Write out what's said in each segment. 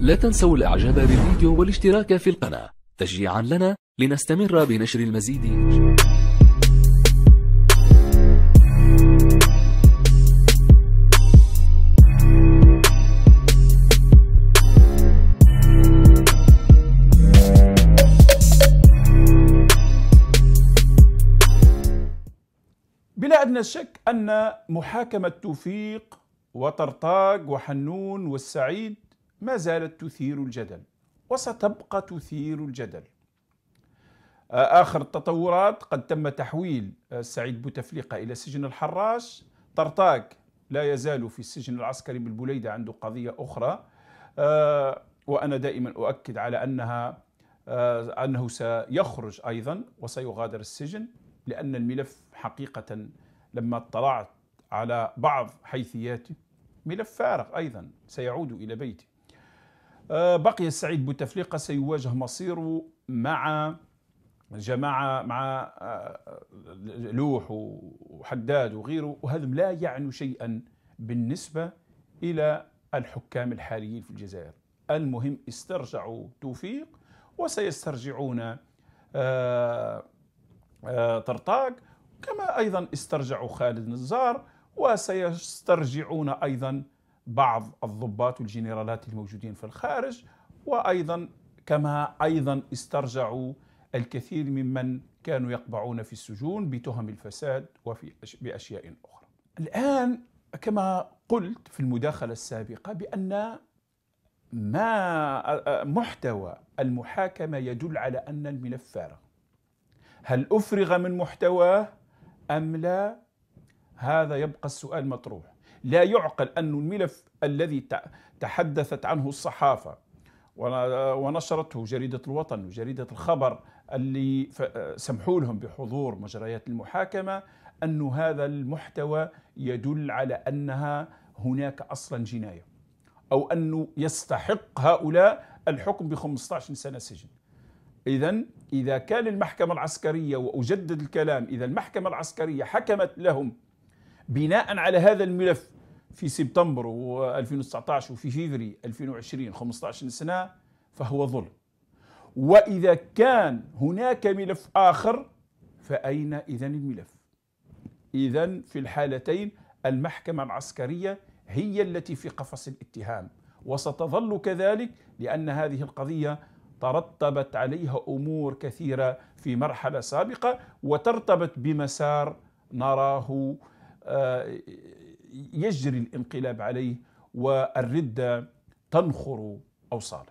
لا تنسوا الإعجاب بالفيديو والاشتراك في القناة تشجيعا لنا لنستمر بنشر المزيد بلا أدنى شك أن محاكمة توفيق وطرطاق وحنون والسعيد ما زالت تثير الجدل وستبقى تثير الجدل آه، آخر التطورات قد تم تحويل آه، سعيد بوتفليقة إلى سجن الحراش طرطاك لا يزال في السجن العسكري بالبليدة عنده قضية أخرى آه، وأنا دائما أؤكد على أنها أنه سيخرج أيضا وسيغادر السجن لأن الملف حقيقة لما اطلعت على بعض حيثياته ملف فارغ أيضا سيعود إلى بيته آه، بقي السعيد بوتفليقة سيواجه مصيره مع جماعة مع آه، لوح وحداد وغيره وهذا لا يعني شيئا بالنسبة إلى الحكام الحاليين في الجزائر المهم استرجعوا توفيق وسيسترجعون آه، طرطاق كما أيضا استرجعوا خالد نزار وسيسترجعون أيضا بعض الضباط والجنرالات الموجودين في الخارج وايضا كما ايضا استرجعوا الكثير ممن كانوا يقبعون في السجون بتهم الفساد وفي باشياء اخرى. الان كما قلت في المداخله السابقه بان ما محتوى المحاكمه يدل على ان الملف فارغ. هل افرغ من محتواه ام لا؟ هذا يبقى السؤال مطروح لا يعقل أن الملف الذي تحدثت عنه الصحافة ونشرته جريدة الوطن وجريدة الخبر اللي سمحوا لهم بحضور مجريات المحاكمة أن هذا المحتوى يدل على أنها هناك أصلا جناية أو أنه يستحق هؤلاء الحكم ب 15 سنة سجن إذا إذا كان المحكمة العسكرية وأجدد الكلام إذا المحكمة العسكرية حكمت لهم بناء على هذا الملف في سبتمبر 2019 وفي فيفري 2020 15 سنة فهو ظلم وإذا كان هناك ملف آخر فأين إذا الملف إذا في الحالتين المحكمة العسكرية هي التي في قفص الاتهام وستظل كذلك لأن هذه القضية ترتبت عليها أمور كثيرة في مرحلة سابقة وترتبت بمسار نراه آه، يجري الانقلاب عليه والردة تنخر أوصاله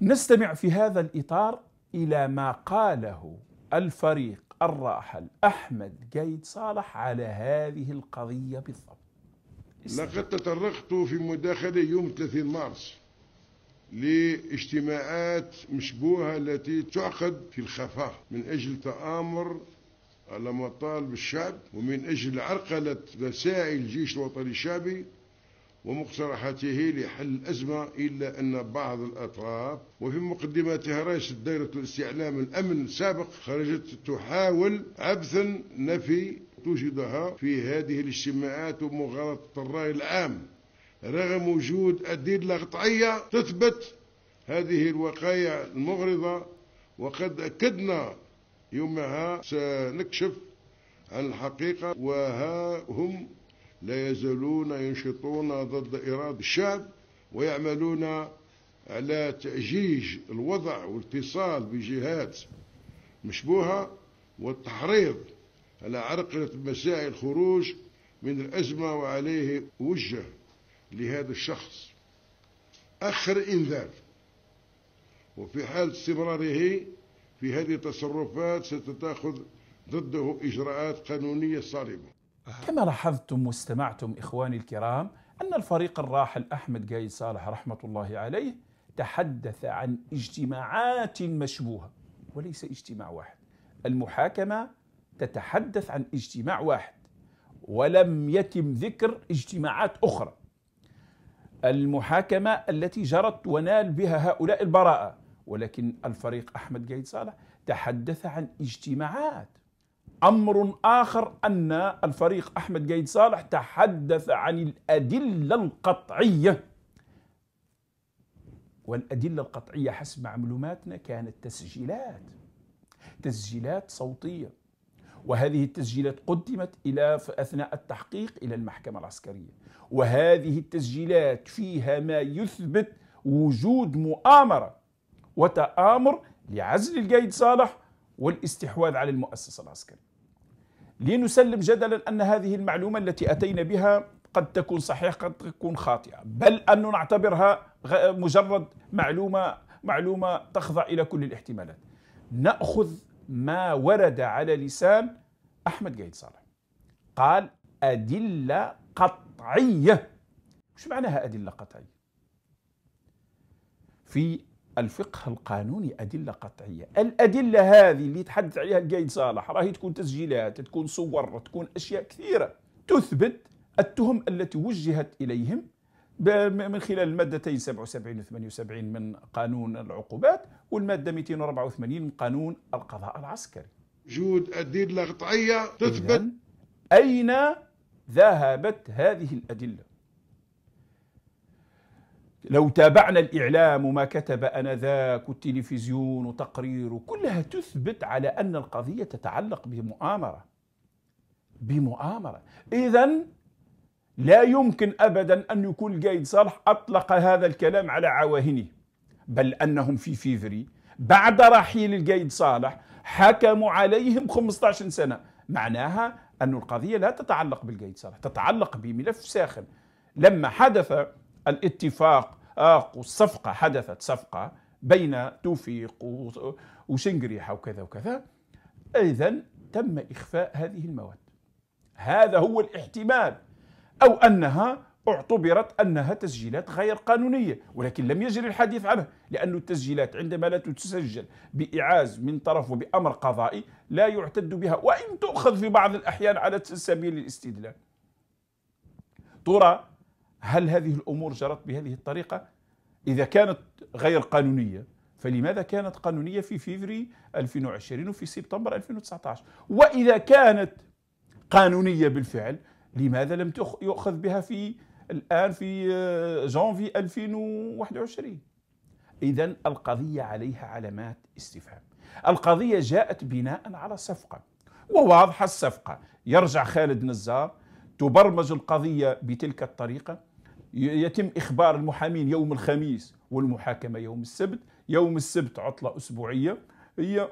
نستمع في هذا الإطار إلى ما قاله الفريق الراحل أحمد قايد صالح على هذه القضية بالضبط لقد تطرقت في مداخلة يوم 30 مارس لاجتماعات مشبوهة التي تعقد في الخفاء من أجل تآمر على مطالب الشعب ومن أجل عرقلة مساعي الجيش الوطني الشعبي ومقترحاته لحل الأزمة إلا أن بعض الأطراف وفي مقدمتها رئيس دائرة الاستعلام الأمن السابق خرجت تحاول عبثا نفي توجدها في هذه الاجتماعات ومغالطة الرأي العام رغم وجود أدلة قطعية تثبت هذه الوقائع المغرضة وقد أكدنا يومها سنكشف عن الحقيقة وها هم لا يزالون ينشطون ضد إرادة الشعب ويعملون على تأجيج الوضع والاتصال بجهات مشبوهة والتحريض على عرقلة مساعي الخروج من الأزمة وعليه وجه لهذا الشخص آخر إنذار وفي حال استمراره في هذه التصرفات ستتاخذ ضده إجراءات قانونية صارمة كما لاحظتم واستمعتم إخواني الكرام أن الفريق الراحل أحمد جاي صالح رحمة الله عليه تحدث عن اجتماعات مشبوهة وليس اجتماع واحد المحاكمة تتحدث عن اجتماع واحد ولم يتم ذكر اجتماعات أخرى المحاكمة التي جرت ونال بها هؤلاء البراءة ولكن الفريق أحمد قايد صالح تحدث عن اجتماعات أمر آخر أن الفريق أحمد قايد صالح تحدث عن الأدلة القطعية والأدلة القطعية حسب معلوماتنا كانت تسجيلات تسجيلات صوتية وهذه التسجيلات قدمت إلى أثناء التحقيق إلى المحكمة العسكرية وهذه التسجيلات فيها ما يثبت وجود مؤامرة وتآمر لعزل القايد صالح والاستحواذ على المؤسسة العسكرية لنسلم جدلا أن هذه المعلومة التي أتينا بها قد تكون صحيحة قد تكون خاطئة بل أن نعتبرها مجرد معلومة معلومة تخضع إلى كل الاحتمالات نأخذ ما ورد على لسان أحمد قايد صالح قال أدلة قطعية وش معناها أدلة قطعية في الفقه القانوني أدلة قطعية الأدلة هذه اللي تحدث عليها القايد صالح راهي تكون تسجيلات تكون صور تكون أشياء كثيرة تثبت التهم التي وجهت إليهم من خلال المادتين 77 و 78 من قانون العقوبات والمادة 284 من قانون القضاء العسكري جود أدلة قطعية تثبت أين ذهبت هذه الأدلة لو تابعنا الإعلام وما كتب أنذاك والتلفزيون وتقرير كلها تثبت على أن القضية تتعلق بمؤامرة بمؤامرة إذا لا يمكن أبدا أن يكون القايد صالح أطلق هذا الكلام على عواهنه بل أنهم في فيفري بعد رحيل القايد صالح حكموا عليهم 15 سنة معناها أن القضية لا تتعلق بالقايد صالح تتعلق بملف ساخن لما حدث الاتفاق الصفقة آه، حدثت صفقة بين توفيق وشنقريحة وكذا وكذا إذا تم إخفاء هذه المواد هذا هو الاحتمال أو أنها اعتبرت أنها تسجيلات غير قانونية ولكن لم يجري الحديث عنها لأن التسجيلات عندما لا تسجل بإعاز من طرف وبأمر قضائي لا يعتد بها وإن تؤخذ في بعض الأحيان على سبيل الاستدلال ترى هل هذه الأمور جرت بهذه الطريقة؟ إذا كانت غير قانونية فلماذا كانت قانونية في فيفري 2020 وفي سبتمبر 2019 وإذا كانت قانونية بالفعل لماذا لم يؤخذ بها في الآن في آه، جانفي 2021 إذا القضية عليها علامات استفهام القضية جاءت بناء على صفقة وواضحة الصفقة يرجع خالد نزار تبرمج القضية بتلك الطريقة يتم إخبار المحامين يوم الخميس والمحاكمة يوم السبت يوم السبت عطلة أسبوعية هي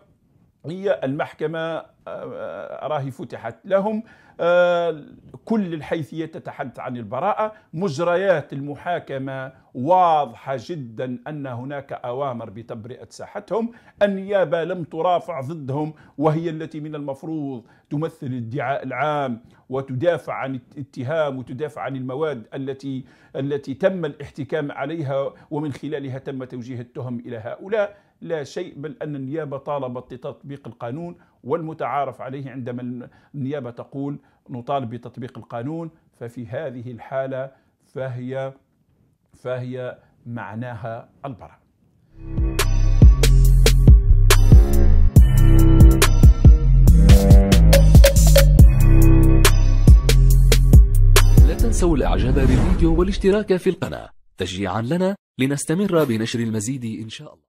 هي المحكمة آه، آه، راهي فتحت لهم آه، كل الحيثية تتحدث عن البراءة مجريات المحاكمة واضحة جدا أن هناك أوامر بتبرئة ساحتهم النيابة لم ترافع ضدهم وهي التي من المفروض تمثل الادعاء العام وتدافع عن الاتهام وتدافع عن المواد التي التي تم الاحتكام عليها ومن خلالها تم توجيه التهم إلى هؤلاء لا شيء بل أن النيابة طالبت بتطبيق القانون والمتعارف عليه عندما النيابة تقول نطالب بتطبيق القانون ففي هذه الحالة فهي فهي معناها البراءة لا تنسوا الإعجاب بالفيديو والاشتراك في القناة تشجيعا لنا لنستمر بنشر المزيد إن شاء الله